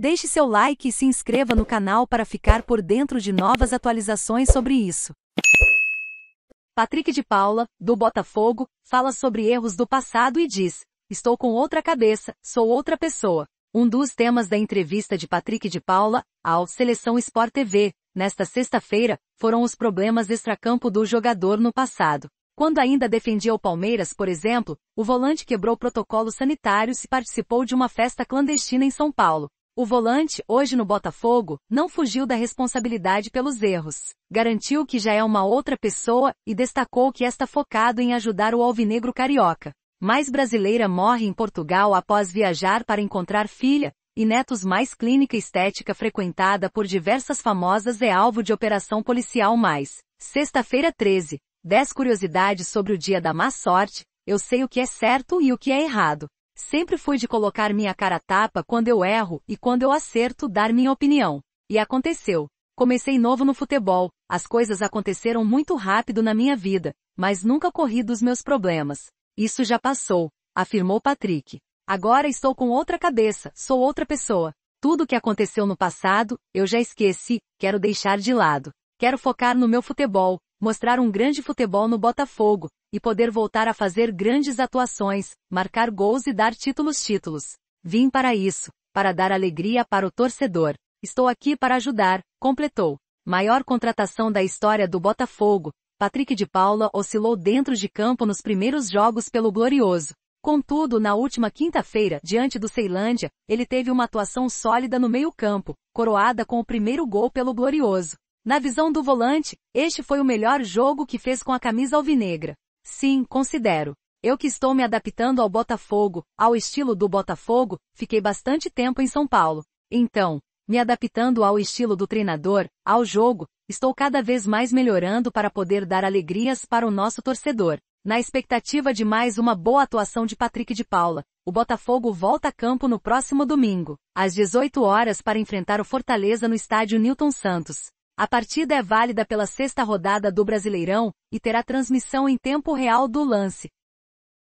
Deixe seu like e se inscreva no canal para ficar por dentro de novas atualizações sobre isso. Patrick de Paula, do Botafogo, fala sobre erros do passado e diz: Estou com outra cabeça, sou outra pessoa. Um dos temas da entrevista de Patrick de Paula ao Seleção Sport TV, nesta sexta-feira, foram os problemas extracampo do jogador no passado. Quando ainda defendia o Palmeiras, por exemplo, o volante quebrou protocolos sanitários e participou de uma festa clandestina em São Paulo. O volante, hoje no Botafogo, não fugiu da responsabilidade pelos erros. Garantiu que já é uma outra pessoa e destacou que está focado em ajudar o alvinegro carioca. Mais brasileira morre em Portugal após viajar para encontrar filha e netos. Mais clínica estética frequentada por diversas famosas é alvo de operação policial. Mais sexta-feira 13. 10 curiosidades sobre o dia da má sorte. Eu sei o que é certo e o que é errado. Sempre fui de colocar minha cara tapa quando eu erro e quando eu acerto dar minha opinião. E aconteceu. Comecei novo no futebol, as coisas aconteceram muito rápido na minha vida, mas nunca corri dos meus problemas. Isso já passou, afirmou Patrick. Agora estou com outra cabeça, sou outra pessoa. Tudo que aconteceu no passado, eu já esqueci, quero deixar de lado. Quero focar no meu futebol, mostrar um grande futebol no Botafogo, e poder voltar a fazer grandes atuações, marcar gols e dar títulos títulos. Vim para isso, para dar alegria para o torcedor. Estou aqui para ajudar, completou. Maior contratação da história do Botafogo, Patrick de Paula oscilou dentro de campo nos primeiros jogos pelo Glorioso. Contudo, na última quinta-feira, diante do Ceilândia, ele teve uma atuação sólida no meio-campo, coroada com o primeiro gol pelo Glorioso. Na visão do volante, este foi o melhor jogo que fez com a camisa alvinegra. Sim, considero. Eu que estou me adaptando ao Botafogo, ao estilo do Botafogo, fiquei bastante tempo em São Paulo. Então, me adaptando ao estilo do treinador, ao jogo, estou cada vez mais melhorando para poder dar alegrias para o nosso torcedor. Na expectativa de mais uma boa atuação de Patrick de Paula, o Botafogo volta a campo no próximo domingo, às 18 horas para enfrentar o Fortaleza no estádio Newton Santos. A partida é válida pela sexta rodada do Brasileirão e terá transmissão em tempo real do lance,